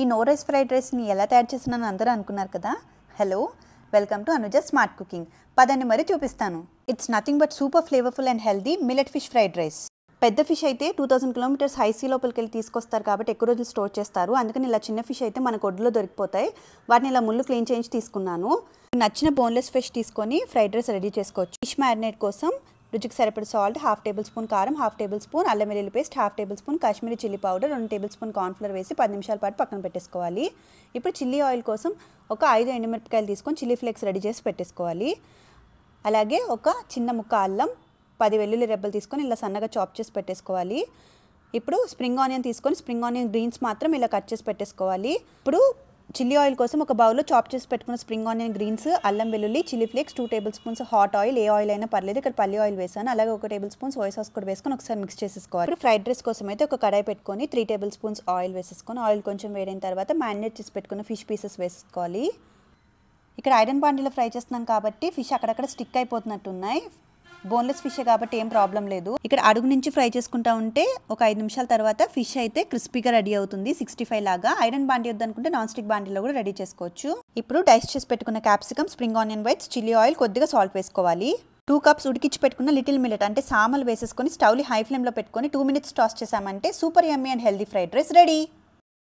ఈ no rice fried రైస్ని ఎలా తయారు చేసినాను అందరూ అనుకున్నారు కదా hello welcome to Anuja smart cooking పదండి మరీ చూపిస్తాను it's nothing but super flavourful and healthy millet fish fried rice పెద్ద ఫిష్ అయితే టూ థౌసండ్ కిలోమీటర్స్ హైసీ లోపలికి వెళ్ళి తీసుకొస్తారు కాబట్టి ఎక్కువ రోజులు స్టోర్ చేస్తారు అందుకని ఇలా చిన్న ఫిష్ అయితే మనకు ఒడ్లో దొరికిపోతాయి వాటిని ఇలా ముళ్ళు క్లీన్ చేయించి తీసుకున్నాను నచ్చిన బోన్లెస్ ఫిష్ తీసుకొని ఫ్రైడ్ రైస్ రెడీ చేసుకోవచ్చు ఫిష్ మ్యారినేట్ కోసం రుచికి సరిపడి సాల్ట్ హాఫ్ టేబుల్ స్పూన్ కారం హాఫ్ టేబుల్ స్పూన్ అల్లం వెల్లుల్లి paste half tablespoon Kashmiri chilli powder రెండు టేబుల్ స్పూన్ కార్న్ఫ్లవర్ వేసి పది నిమిషాల పాటు పక్కన పెట్టేసుకోవాలి ఇప్పుడు చిల్లీ ఆయిల్ కోసం ఒక ఐదు ఎండుమిరపకాయలు తీసుకొని చిల్లీ ఫ్లేక్స్ రెడీ చేసి పెట్టేసుకోవాలి అలాగే ఒక చిన్న ముక్క అల్లం పది వెల్లుల్లి రెబ్బలు తీసుకొని ఇలా సన్నగా చాప్ చేసి పెట్టేసుకోవాలి ఇప్పుడు స్ప్రింగ్ ఆనియన్ తీసుకొని స్ప్రింగ్ ఆనియన్ గ్రీన్స్ మాత్రం ఇలా కట్ చేసి పెట్టేసుకోవాలి ఇప్పుడు చిల్లీ ఆయిల్ కోసం ఒక బౌల్లో చాప్ చేసి పెట్టుకున్న స్ప్రింగ్ ఆనియన్ గ్రీన్స్ అల్లం వెల్లుల్లి chilli flakes two tablespoons hot oil ఏ ఆయిల్ అయినా పర్లేదు ఇక్కడ పల్లి ఆయిల్ వేసాను అలాగే ఒక టేబుల్ స్పూన్స్ వై సాస్ కూడా వేసుకొని ఒకసారి మిక్స్ చేసుకోవాలి ఇప్పుడు ఫ్రైడ్ రైస్ కోసం అయితే ఒక కడాయి పెట్టుకొని త్రీ టేబుల్ స్పూన్స్ ఆయిల్ వేసుకొని ఆయిల్ కొంచెం వేడైన తర్వాత మ్యారినేట్ చేసి పెట్టుకున్న ఫిష్ పీసెస్ వేసుకోవాలి ఇక్కడ ఐరన్ పాండిలో ఫ్రై చేస్తున్నాం కాబట్టి ఫిష్ అక్కడక్కడ స్టిక్ అయిపోతున్నట్టున్నాయి బోన్లెస్ ఫిష్ కాబట్టి ఏం ప్రాబ్లం లేదు ఇక్కడ అడుగు నుంచి ఫ్రై చేసుకుంటా ఉంటే ఒక ఐదు నిమిషాల తర్వాత ఫిష్ అయితే క్రిస్పీగా రెడీ అవుతుంది సిక్స్టీ ఫైవ్ లాగా ఐరన్ బాండి వద్దనుకుంటే నాన్ స్టిక్ బాండీలో కూడా రెడీ చేసుకోవచ్చు ఇప్పుడు డైస్ చేసి పెట్టుకున్న capsicum spring onion whites chilli oil కొద్దిగా సాల్ట్ వేసుకోవాలి టూ కప్స్ ఉడికించి పెట్టుకున్న లిటిల్ మిల్లెట్ అంటే సామలు వేసేసుకొని స్టవ్లీ హై ఫ్లేమ్లో పెట్టుకొని టూ మినిట్స్ టాస్ చేసామంటే super yummy and healthy fried rice ready